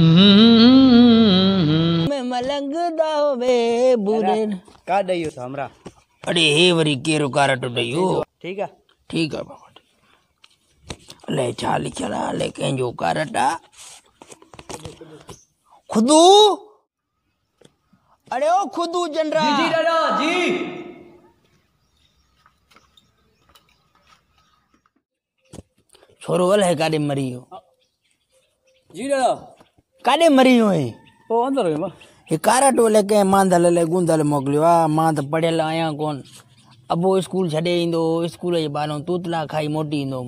हम्म। मैं मलंग दावे बुरे हम्म। का दइयो तो हमरा अरे हे वरी केरो कार टो तो दइयो ठीक है ठीक है बाबा ले चाल चला ले के जो करटा खुदू अरे ओ खुदू जनरा जी जी दादा जी छोरो वाले का काडे मरियो जी दादा काडे मरी हुई ओ अंदर है मां ये कारट वाले के मांदल ले गुंदल आ मां त पढ़ेल आया कोन अबो स्कूल छडे इंदो स्कूल जे बानो तूतला खाई मोटी इंदो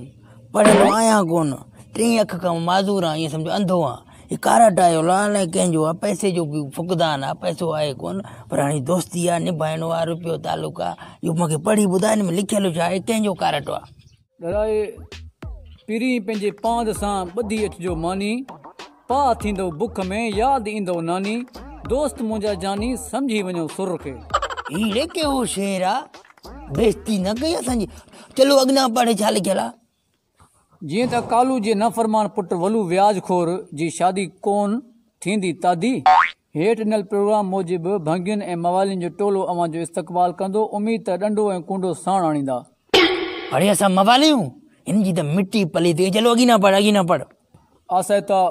पढ़ेल आया कोन टी अख का माजूर आ ये समझो अंधो आ ये कारट आयो लाल कंहिंजो आहे पैसे जो बि फुकदान आहे पैसो आहे कोन पर दोस्ती आहे निभाइणो आहे रुपियो तालुक आहे इहो पढ़ी ॿुधाइण में लिखियलु छा आहे कंहिंजो कारट आहे दादा पीरी पंहिंजे पांद सां ॿधी अचिजो मानी पा थींदो बुख में यादि ईंदो नानी दोस्त मुंहिंजा जानी सम्झी वञो सुर खे हीड़े कहिड़ो शेर आहे बेस्ती न कई असांजी चलो अॻियां पढ़े छा लिखियलु आहे जीअं त कालू जे नफ़रमान पुटु वलू व्याजखोर जी शादी कोन थींदी तादी हेठि ॾिनल प्रोग्राम मूजिबि भंगियुनि ऐं मवालियुनि जो टोलो अवां जो इस्तक़बाल कंदो उमीद त ॾंडो ऐं कुंडो साण आणींदा अड़े असां मवालियूं हिन जी त मिटी पली थी चलो अॻी न पढ़ अॻी न पढ़ आसाए त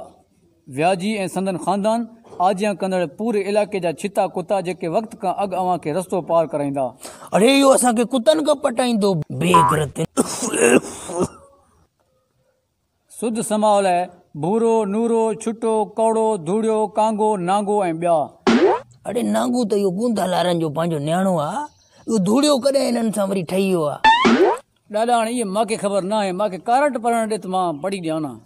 व्याजी ऐं संदन ख़ानदान आजियां कंदड़ पूरे इलाइक़े जा छिता कुता जेके वक़्त खां अॻु अव्हां खे रस्तो पार कराईंदा अड़े इहो असांखे कुतनि खां पटाईंदो सुध समाउ लाइ भूरो नूरो छुटो कौड़ो धूड़ियो कांगो नांगो ऐं ॿिया अड़े नांगो त इहो गुंदालारनि जो पंहिंजो नियाणो आहे इहो धूड़ियो कॾहिं हिननि सां वरी ठही वियो आहे ॾाॾा हाणे इहे मूंखे ख़बर न आहे मूंखे कारट पढ़ण ॾे त मां पढ़ी ॾियां न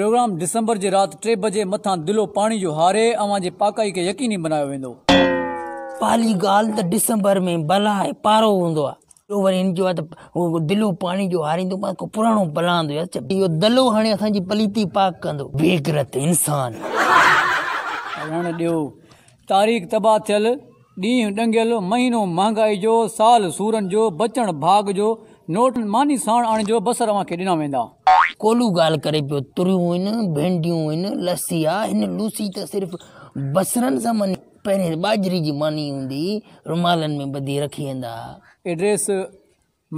प्रोग्राम दिसंबर जी रात टे बजे मथां दिलो पाणी जो हारे अवां जे पाकाई खे यकीनी बनायो वेंदो पाली ॻाल्हि त डिसंबर में भलाए पारो हूंदो आहे ॿियो वरी हिन जो आहे त दिलो पाणी जो हारींदो मां को पुराणो पलांदो इहो दलो हाणे असांजी पलीती पाक कंदो बेगरत इंसान हाणे ॾियो तारीख़ तबाह थियल ॾींहुं ॾंगियल महीनो महांगाई जो साल सूरनि जो बचण भाग जो नोट मानी साण आणिजो बसर अव्हां खे ॾिना वेंदा कोलू ॻाल्हि करे पियो तुरियूं आहिनि लस्सी आहे लूसी त सिर्फ़ु बसरनि सां मानी पहिरें ॿाजरी जी मानी हूंदी रुमालनि में ॿधी रखी वेंदा एड्रेस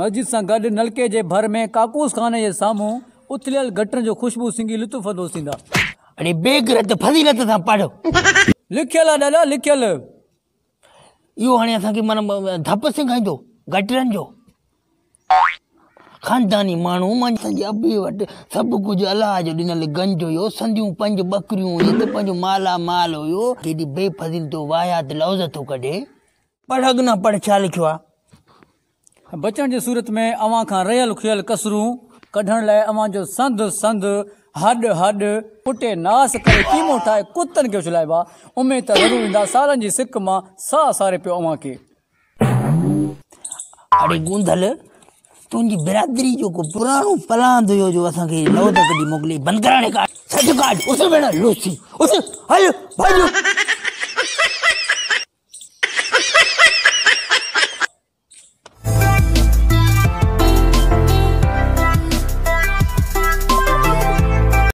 मस्जिद सां गॾु नलके जे भर में काकूस खाने जे साम्हूं उथलियल गटन जो ख़ुशबू सिंगी लुत्फ़ अंदोज़ थींदा बेगरत फज़ीलत सां पढ़ो लिखियल आहे ॾाॾा लिखियल इहो हाणे असांखे धप सिंगाईंदो गटरनि जो خاندانی مانو من سجی ابی وٹ سب کچھ اللہ جو دینل گنجو یو سندیوں پنج بکریوں یت پنج مالا مال ہو کیڈی بے فضل تو وایا تے لوز تو کڈے پڑھ اگنا پڑھ چا لکھوا بچن دی صورت میں اواں کھا ریل کھیل کسرو کڈھن لے اواں جو سند سند ہڈ ہڈ پٹے ناس کرے کیمو ٹھائے کتن کے چلائے با امے تا ضرور سالن جی سکھ ما سا سارے پیو اواں کے اڑی گوندھل तुझी बिरादरी जो को पुरानो पलांद दियो जो असांखे के त कॾहिं मोगली बंदि कराइण काट सच काट उस भेण लूसी उस हल भॼो